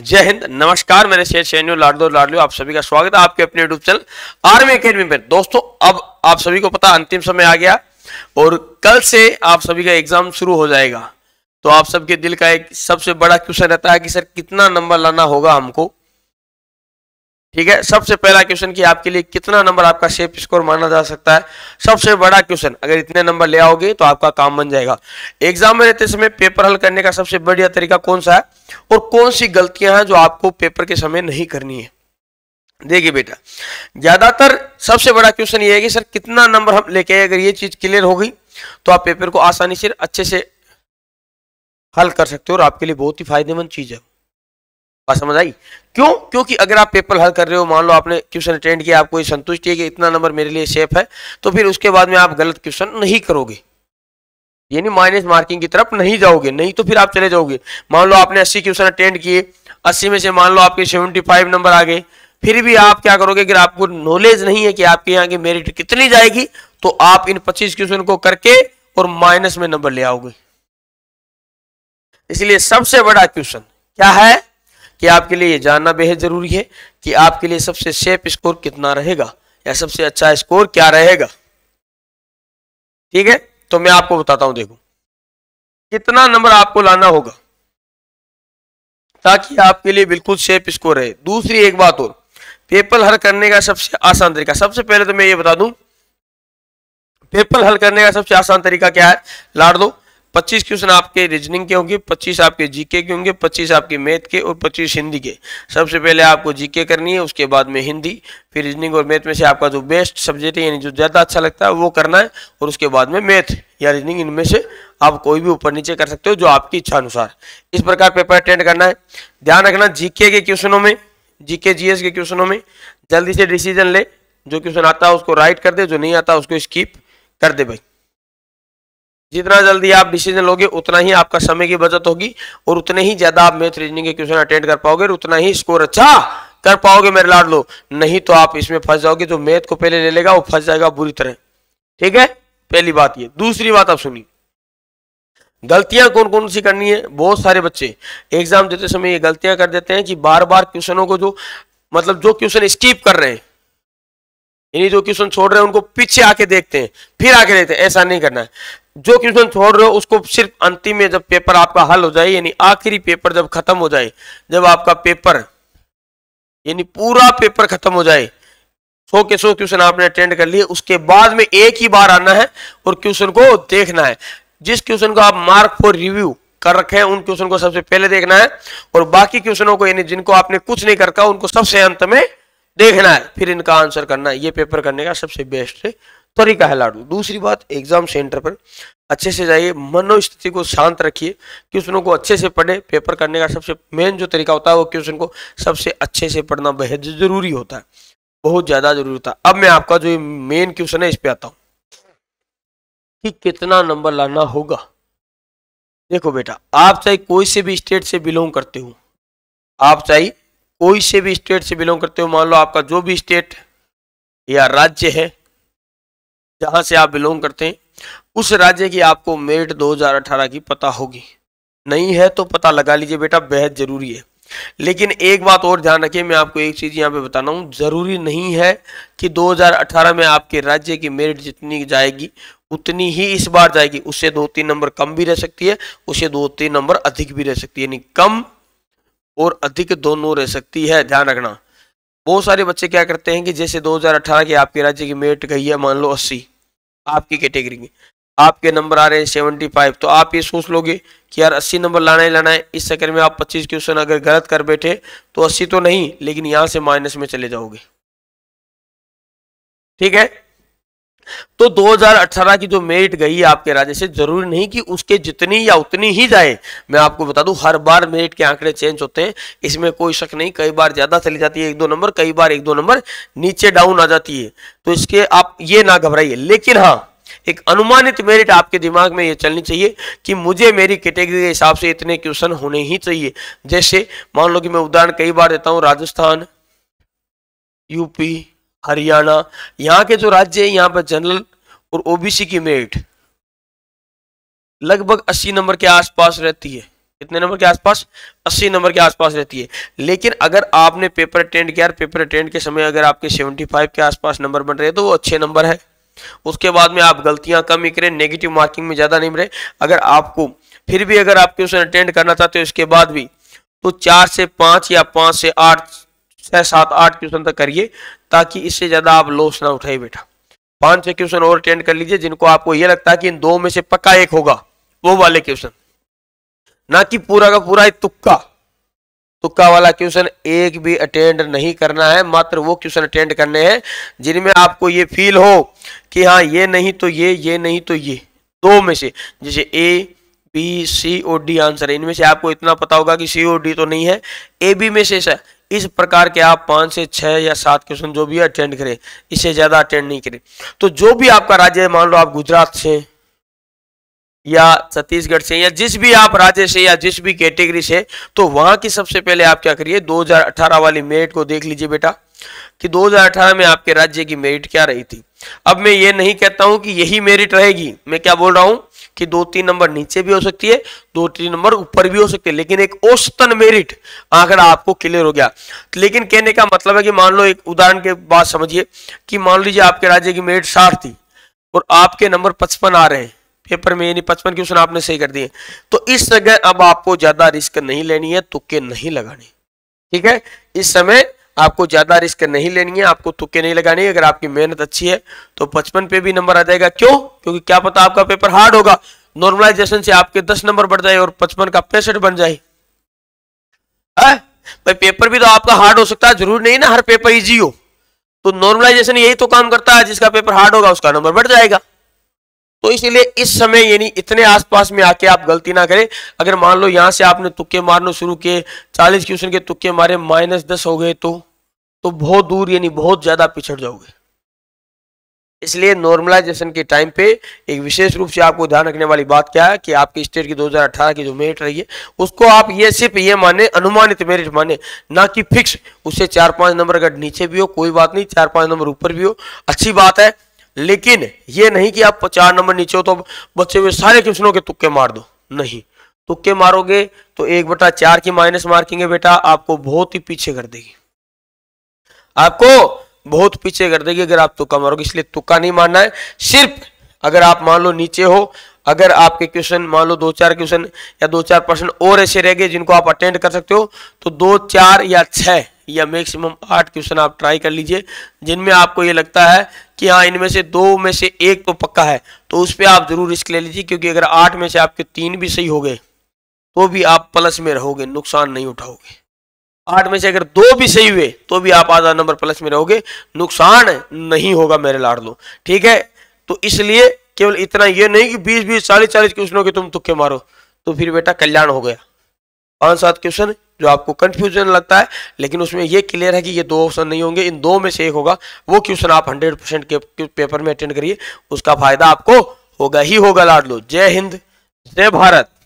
जय हिंद नमस्कार मेरे शेर सैन्य लाडो लाडलो आप सभी का स्वागत है आपके अपने यूट्यूब चैनल आर्मी अकेडमी पर दोस्तों अब आप सभी को पता अंतिम समय आ गया और कल से आप सभी का एग्जाम शुरू हो जाएगा तो आप सबके दिल का एक सबसे बड़ा क्वेश्चन रहता है कि सर कितना नंबर लाना होगा हमको ठीक है सबसे पहला क्वेश्चन कि आपके लिए कितना नंबर आपका शेप स्कोर माना जा सकता है सबसे बड़ा क्वेश्चन अगर इतने नंबर ले आओगे तो आपका काम बन जाएगा एग्जाम में रहते समय पेपर हल करने का सबसे बढ़िया तरीका कौन सा है और कौन सी गलतियां हैं जो आपको पेपर के समय नहीं करनी है देखिए बेटा ज्यादातर सबसे बड़ा क्वेश्चन ये है कि सर कितना नंबर हम लेके आए अगर ये चीज क्लियर हो गई तो आप पेपर को आसानी से अच्छे से हल कर सकते हो और आपके लिए बहुत ही फायदेमंद चीज है बात समझ आई क्यों क्योंकि अगर आप पेपर हल कर रहे हो मान लो आपने क्वेश्चन अटेंड किया आपको संतुष्टि है कि इतना नंबर मेरे लिए सेफ है तो फिर उसके बाद में आप गलत क्वेश्चन नहीं करोगे यानी माइनस मार्किंग की तरफ नहीं जाओगे नहीं तो फिर आप चले जाओगे मान लो आपने अस्सी क्वेश्चन अटेंड किए अस्सी में से मान लो आपके सेवेंटी फाइव नंबर आ गए फिर भी आप क्या करोगे अगर आपको नॉलेज नहीं है कि आपके यहाँ की मेरिट कितनी जाएगी तो आप इन पच्चीस क्वेश्चन को करके और माइनस में नंबर ले आओगे इसलिए सबसे बड़ा क्वेश्चन क्या है कि आपके लिए ये जानना बेहद ज़रूरी है कि आपके लिए सबसे सेफ स्कोर कितना रहेगा या सबसे अच्छा स्कोर क्या रहेगा ठीक है तो मैं आपको बताता हूं देखो कितना नंबर आपको लाना होगा ताकि आपके लिए बिल्कुल सेफ स्कोर रहे दूसरी एक बात और पेपर हल करने का सबसे आसान तरीका सबसे पहले तो मैं ये बता दूं पेपर हल करने का सबसे आसान तरीका क्या है लाड़ दो 25 क्वेश्चन आपके रीजनिंग के होंगे 25 आपके जीके के होंगे 25 आपके मैथ के और 25 हिंदी के सबसे पहले आपको जीके करनी है उसके बाद में हिंदी फिर रीजनिंग और मैथ में से आपका जो बेस्ट सब्जेक्ट है यानी जो ज़्यादा अच्छा लगता है वो करना है और उसके बाद में मैथ या रीजनिंग इनमें से आप कोई भी ऊपर नीचे कर सकते हो जो आपकी इच्छा अनुसार इस प्रकार पेपर अटेंड करना है ध्यान रखना जीके के क्वेश्चनों में जीके जी के क्वेश्चनों में जल्दी से डिसीजन ले जो क्वेश्चन आता है उसको राइट कर दे जो नहीं आता उसको स्कीप कर दे भाई जितना जल्दी आप डिसीजन लोगे उतना ही आपका समय की बचत होगी और उतने ही ज्यादा आप मैथ रीजनिंग के क्वेश्चन अटेंड कर पाओगे और उतना ही स्कोर अच्छा कर पाओगे मेरे लाड लो नहीं तो आप इसमें फंस जाओगे जो मैथ को पहले ले लेगा वो फंस जाएगा बुरी तरह ठीक है पहली बात ये दूसरी बात आप सुनिए गलतियां कौन कौन सी करनी है बहुत सारे बच्चे एग्जाम देते समय ये गलतियां कर देते हैं कि बार बार क्वेश्चनों को जो मतलब जो क्वेश्चन स्कीप कर रहे हैं यानी जो क्वेश्चन छोड़ रहे हैं उनको पीछे आके देखते हैं फिर आके देखते हैं ऐसा नहीं करना है जो क्वेश्चन छोड़ रहे हो उसको सिर्फ अंतिम में जब पेपर आपका हल हो जाए यानी आखिरी पेपर जब खत्म हो जाए जब आपका पेपर यानी पूरा पेपर खत्म हो जाए सो के सो क्वेश्चन आपने अटेंड कर लिए उसके बाद में एक ही बार आना है और क्वेश्चन को देखना है जिस क्वेश्चन को आप मार्क फॉर रिव्यू कर रखे हैं उन क्वेश्चन को सबसे पहले देखना है और बाकी क्वेश्चनों को यानी जिनको आपने कुछ नहीं करका उनको सबसे अंत में देखना है फिर इनका आंसर करना है ये पेपर करने का सबसे बेस्ट तरीका है लाडू दूसरी बात एग्जाम सेंटर पर अच्छे से जाइए मनोस्थिति को शांत रखिए क्वेश्चनों को अच्छे से पढ़े पेपर करने का सबसे मेन जो तरीका होता है वो क्वेश्चन को सबसे अच्छे से पढ़ना बेहद जरूरी होता है बहुत ज्यादा जरूरी होता है अब मैं आपका जो मेन क्वेश्चन है इस पे आता हूँ कि कितना नंबर लाना होगा देखो बेटा आप चाहे कोई से भी स्टेट से बिलोंग करते हो आप चाहे कोई से भी स्टेट से बिलोंग करते हो मान लो आपका जो भी स्टेट या राज्य है जहां से आप बिलोंग करते हैं उस राज्य की आपको मेरिट 2018 की पता होगी नहीं है तो पता लगा लीजिए बेटा बेहद जरूरी है लेकिन एक बात और ध्यान रखिए मैं आपको एक चीज़ यहाँ पे बताना हूं ज़रूरी नहीं है कि 2018 में आपके राज्य की मेरिट जितनी जाएगी उतनी ही इस बार जाएगी उससे दो तीन नंबर कम भी रह सकती है उससे दो तीन नंबर अधिक भी रह सकती है यानी कम और अधिक दोनों रह सकती है ध्यान रखना बहुत सारे बच्चे क्या करते हैं कि जैसे 2018 के आपके राज्य की मेरिट गई है मान लो अस्सी आपकी कैटेगरी में आपके नंबर आ रहे हैं सेवेंटी फाइव तो आप ये सोच लोगे कि यार अस्सी नंबर लाना ही लाना है इस चक्कर में आप पच्चीस क्वेश्चन अगर गलत कर बैठे तो अस्सी तो नहीं लेकिन यहाँ से माइनस में चले जाओगे ठीक है तो 2018 की जो मेरिट गई है आपके राज्य से जरूरी नहीं कि उसके जितनी या उतनी ही जाए मैं आपको बता दूं हर बार मेरिट के आंकड़े चेंज होते हैं इसमें कोई शक नहीं कई बार ज्यादा चली जाती है एक दो नंबर कई बार एक दो नंबर नीचे डाउन आ जाती है तो इसके आप ये ना घबराइए लेकिन हाँ एक अनुमानित मेरिट आपके दिमाग में ये चलनी चाहिए कि मुझे मेरी कैटेगरी के हिसाब से इतने क्वेश्चन होने ही चाहिए जैसे मान लो कि मैं उदाहरण कई बार देता हूं राजस्थान यूपी हरियाणा यहाँ के जो राज्य है यहाँ पर जनरल और ओबीसी की मेरिट लगभग 80 नंबर के आसपास रहती है कितने नंबर के आसपास 80 नंबर के आसपास रहती है लेकिन अगर आपने पेपर अटेंड किया पेपर अटेंड के समय अगर आपके 75 के आसपास नंबर बन रहे तो वो अच्छे नंबर है उसके बाद में आप गलतियां कम ही करें नेगेटिव मार्किंग में ज़्यादा नहीं रहे अगर आपको फिर भी अगर आपके उसे अटेंड करना चाहते हो इसके बाद भी तो चार से पांच या पांच से आठ छः सात आठ क्वेश्चन तक करिए ताकि इससे ज़्यादा आप लॉस ना उठाए बेटा पाँच छः क्वेश्चन और अटेंड कर लीजिए जिनको आपको ये लगता है कि इन दो में से पक्का एक होगा वो वाले क्वेश्चन ना कि पूरा का पूरा तुक्का तुक्का वाला क्वेश्चन एक भी अटेंड नहीं करना है मात्र वो क्वेश्चन अटेंड करने हैं जिनमें आपको ये फील हो कि हाँ ये नहीं तो ये ये नहीं तो ये दो में से जैसे A B C or D answer है इनमें से आपको इतना पता होगा कि सी ओ डी तो नहीं है ए बी में शेष है इस प्रकार के आप पांच से छह या सात क्वेश्चन जो भी अटेंड करें इससे ज़्यादा अटेंड नहीं करें तो जो भी आपका राज्य है मान लो आप गुजरात से या छत्तीसगढ़ से या जिस भी आप राज्य से या जिस भी कैटेगरी से तो वहां की सबसे पहले आप क्या करिए 2018 वाली मेरिट को देख लीजिए बेटा कि 2018 में आपके राज्य की मेरिट क्या रही थी अब मैं ये नहीं कहता हूं कि यही मेरिट रहेगी मैं क्या बोल रहा हूं कि दो तीन नंबर नीचे भी हो सकती है दो तीन नंबर ऊपर भी हो सकती है लेकिन एक औसतन मेरिट आंकड़ा आपको क्लियर हो गया लेकिन कहने का मतलब है कि मान लो एक उदाहरण के बाद समझिए कि मान लीजिए आपके राज्य की मेरिट साठ थी और आपके नंबर पचपन आ रहे हैं पेपर में यानी पचपन क्वेश्चन आपने सही कर दिए तो इस जगह अब आपको ज्यादा रिस्क नहीं लेनी है तुक्के नहीं लगाने ठीक है इस समय आपको ज़्यादा रिस्क नहीं लेनी है आपको तुक्के नहीं लगानी अगर आपकी मेहनत अच्छी है तो पचपन पे भी नंबर आ जाएगा क्यों क्योंकि क्या पता आपका पेपर हार्ड होगा नॉर्मलाइजेशन से आपके दस नंबर बढ़ जाए और पचपन का पैंसठ बन जाए भाई पेपर भी तो आपका हार्ड हो सकता है जरूर नहीं ना हर पेपर इजी हो तो नॉर्मलाइजेशन यही तो काम करता है जिसका पेपर हार्ड होगा उसका नंबर बढ़ जाएगा तो इसलिए इस समय यानी इतने आसपास में आके आप गलती ना करें अगर मान लो यहां से आपने तुक्के मारना शुरू किए चालीस क्वेश्चन के तुक्के मारे माइनस दस हो गए तो तो बहुत दूर यानी बहुत ज़्यादा पिछड़ जाओगे इसलिए नॉर्मलाइजेशन के टाइम पे एक विशेष रूप से आपको ध्यान रखने वाली बात क्या है कि आपकी स्टेट की 2018 की जो मेरिट रही है उसको आप ये सिर्फ ये माने अनुमानित मेरिट माने ना कि फिक्स उससे चार पांच नंबर अगर नीचे भी हो कोई बात नहीं चार पांच नंबर ऊपर भी हो अच्छी बात है लेकिन ये नहीं कि आप चार नंबर नीचे हो तो बच्चे में सारे क्वेश्चनों के तुक्के मार दो नहीं तुक्के मारोगे तो एक बटा चार की माइनस मार्किंग है बेटा आपको बहुत ही पीछे कर देगी आपको बहुत पीछे कर देगी अगर आप तुक्का मारोगे इसलिए तुक्का नहीं मारना है सिर्फ अगर आप मान लो नीचे हो अगर आपके क्वेश्चन मान लो दो चार क्वेश्चन या दो चार परसेंट और ऐसे रह गए जिनको आप अटेंड कर सकते हो तो दो चार या छह या मैक्सिमम आठ क्वेश्चन आप ट्राई कर लीजिए जिनमें आपको ये लगता है कि हाँ इनमें से दो में से एक तो पक्का है तो उस पर आप ज़रूर रिस्क ले लीजिए क्योंकि अगर आठ में से आपके तीन भी सही हो गए तो भी आप प्लस में रहोगे नुकसान नहीं उठाओगे आठ में से अगर दो भी सही हुए तो भी आप आधा नंबर प्लस में रहोगे नुकसान नहीं होगा मेरे लाड़ लो ठीक है तो इसलिए केवल इतना ये नहीं कि बीस बीस चालीस चालीस क्वेश्चनों के तुम तुक्के मारो तो फिर बेटा कल्याण हो गया पांच सात क्वेश्चन जो आपको कंफ्यूजन लगता है लेकिन उसमें ये क्लियर है कि ये दो ऑप्शन नहीं होंगे इन दो में से एक होगा वो क्वेश्चन आप हंड्रेड परसेंट के पेपर में अटेंड करिए उसका फायदा आपको होगा ही होगा लाड लो जय हिंद जय भारत